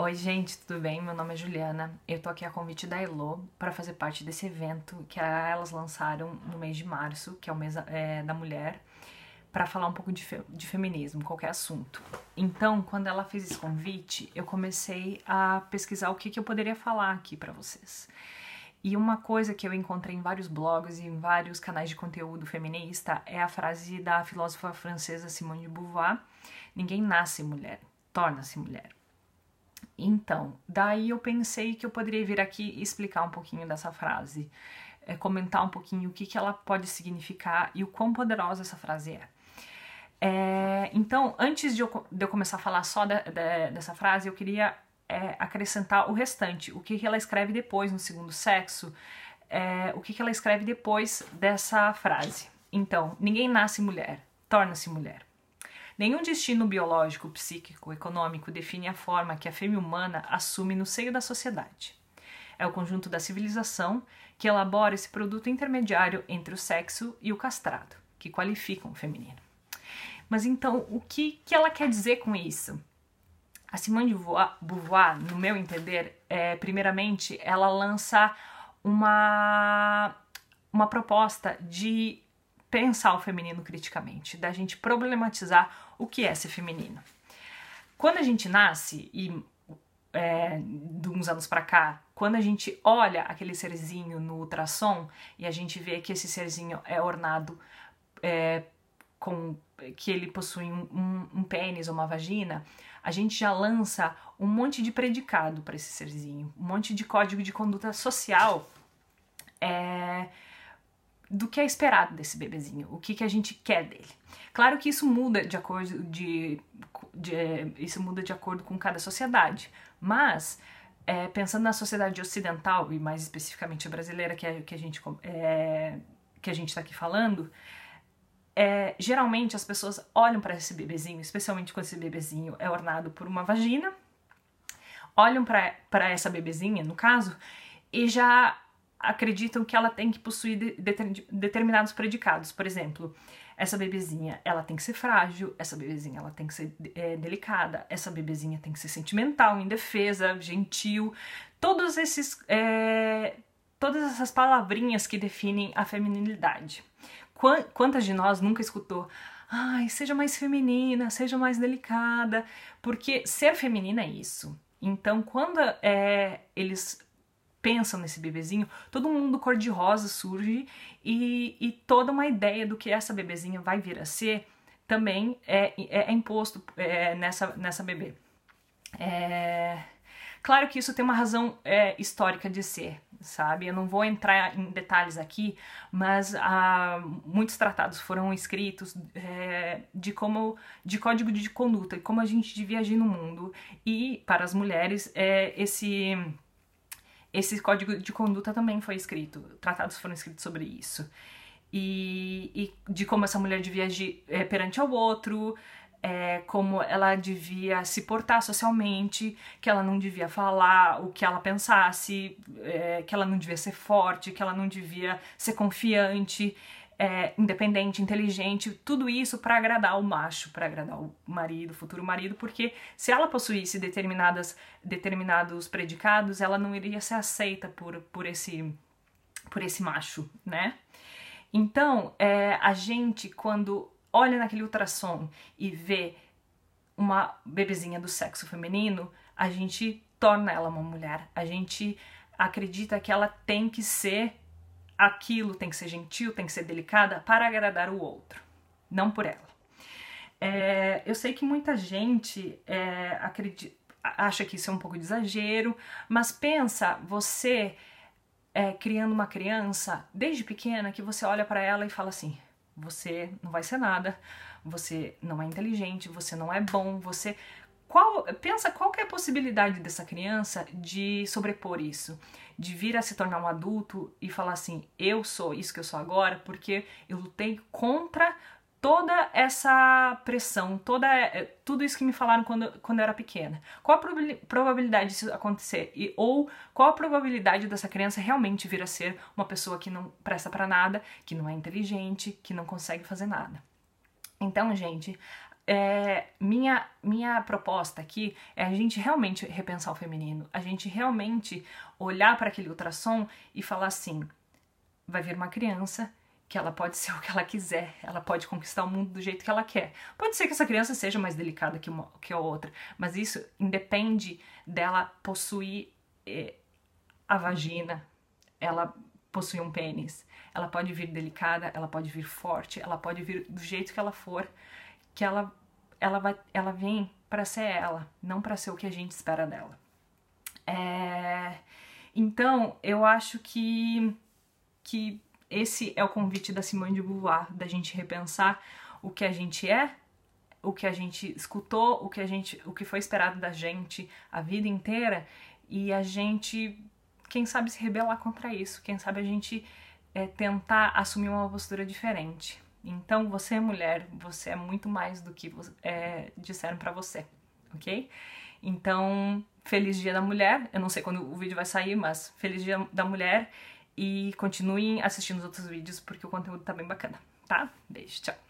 Oi, gente, tudo bem? Meu nome é Juliana. Eu tô aqui a convite da Elo para fazer parte desse evento que elas lançaram no mês de março, que é o mês é, da mulher, para falar um pouco de, fe de feminismo, qualquer assunto. Então, quando ela fez esse convite, eu comecei a pesquisar o que, que eu poderia falar aqui para vocês. E uma coisa que eu encontrei em vários blogs e em vários canais de conteúdo feminista é a frase da filósofa francesa Simone de Beauvoir: Ninguém nasce mulher, torna-se mulher. Então, daí eu pensei que eu poderia vir aqui explicar um pouquinho dessa frase, é, comentar um pouquinho o que, que ela pode significar e o quão poderosa essa frase é. é então, antes de eu, de eu, começar a falar só de, de, dessa frase, eu queria é, acrescentar o restante, o que, que ela escreve depois no segundo sexo, é, o que, que ela escreve depois dessa frase. Então, ninguém nasce mulher, torna-se mulher. Nenhum destino biológico, psíquico, econômico define a forma que a fêmea humana assume no seio da sociedade. É o conjunto da civilização que elabora esse produto intermediário entre o sexo e o castrado, que qualificam o feminino. Mas então, o que, que ela quer dizer com isso? A Simone de Beauvoir, no meu entender, é, primeiramente, ela lança uma, uma proposta de pensar o feminino criticamente, da gente problematizar o que é ser feminino. Quando a gente nasce, e é, de uns anos para cá, quando a gente olha aquele serzinho no ultrassom e a gente vê que esse serzinho é ornado é, com que ele possui um, um, um pênis ou uma vagina, a gente já lança um monte de predicado para esse serzinho, um monte de código de conduta social é, do que é esperado desse bebezinho, o que, que a gente quer dele. Claro que isso muda de acordo de, de isso muda de acordo com cada sociedade, mas é, pensando na sociedade ocidental e mais especificamente a brasileira que, é, que a gente é, que a gente está aqui falando, é, geralmente as pessoas olham para esse bebezinho, especialmente quando esse bebezinho é ornado por uma vagina, olham para essa bebezinha, no caso, e já acreditam que ela tem que possuir de determinados predicados. Por exemplo, essa bebezinha ela tem que ser frágil, essa bebezinha ela tem que ser é, delicada, essa bebezinha tem que ser sentimental, indefesa, gentil. Todos esses, é, todas essas palavrinhas que definem a feminilidade. Quantas de nós nunca escutou? Ai, seja mais feminina, seja mais delicada, porque ser feminina é isso. Então, quando é, eles pensam nesse bebezinho, todo mundo cor-de-rosa surge e, e, toda uma ideia do que essa bebezinha vai vir a ser também é, é, é imposto é, nessa, nessa bebê. É... Claro que isso tem uma razão é, histórica de ser, sabe? Eu não vou entrar em detalhes aqui, mas ah, muitos tratados foram escritos é, de como de código de conduta e como a gente devia agir no mundo. E para as mulheres, é, esse esse código de conduta também foi escrito, tratados foram escritos sobre isso. E, e de como essa mulher devia agir é, perante ao outro, é, como ela devia se portar socialmente, que ela não devia falar o que ela pensasse, é, que ela não devia ser forte, que ela não devia ser confiante é, independente, inteligente, tudo isso para agradar o macho, para agradar o marido, o futuro marido, porque se ela possuísse determinadas, determinados predicados, ela não iria ser aceita por, por, esse, por esse macho, né? Então, é, a gente, quando olha naquele ultrassom e vê uma bebezinha do sexo feminino, a gente torna ela uma mulher. A gente acredita que ela tem que ser aquilo, tem que ser gentil, tem que ser delicada para agradar o outro, não por ela. É, eu sei que muita gente é, acredita, acha que isso é um pouco de exagero, mas pensa você é, criando uma criança desde pequena que você olha para ela e fala assim: você não vai ser nada, você não é inteligente, você não é bom, você qual, pensa qual que é a possibilidade dessa criança de sobrepor isso, de vir a se tornar um adulto e falar assim, eu sou isso que eu sou agora, porque eu lutei contra toda essa pressão, toda eh, tudo isso que me falaram quando, quando eu era pequena. Qual a probabilidade disso acontecer e ou qual a probabilidade dessa criança realmente vir a ser uma pessoa que não presta para nada, que não é inteligente, que não consegue fazer nada? Então, gente, é, minha, minha proposta aqui é a gente realmente repensar o feminino, a gente realmente olhar para aquele ultrassom e falar assim: vai vir uma criança que ela pode ser o que ela quiser, ela pode conquistar o mundo do jeito que ela quer. Pode ser que essa criança seja mais delicada que, uma, que a outra, mas isso independe dela possuir é, a vagina, ela possui um pênis, ela pode vir delicada, ela pode vir forte, ela pode vir do jeito que ela for que ela ela vai ela vem para ser ela, não para ser o que a gente espera dela. É, então, eu acho que que esse é o convite da Simone de Beauvoir, da gente repensar o que a gente é, o que a gente escutou, o que a gente, o que foi esperado da gente a vida inteira e a gente, quem sabe se rebelar contra isso, quem sabe a gente é, tentar assumir uma postura diferente. Então, você é mulher, você é muito mais do que é, disseram para você, ok? Então, feliz Dia da Mulher. Eu não sei quando o vídeo vai sair, mas feliz Dia da Mulher e continuem assistindo os outros vídeos porque o conteúdo tá bem bacana, tá? Beijo, tchau.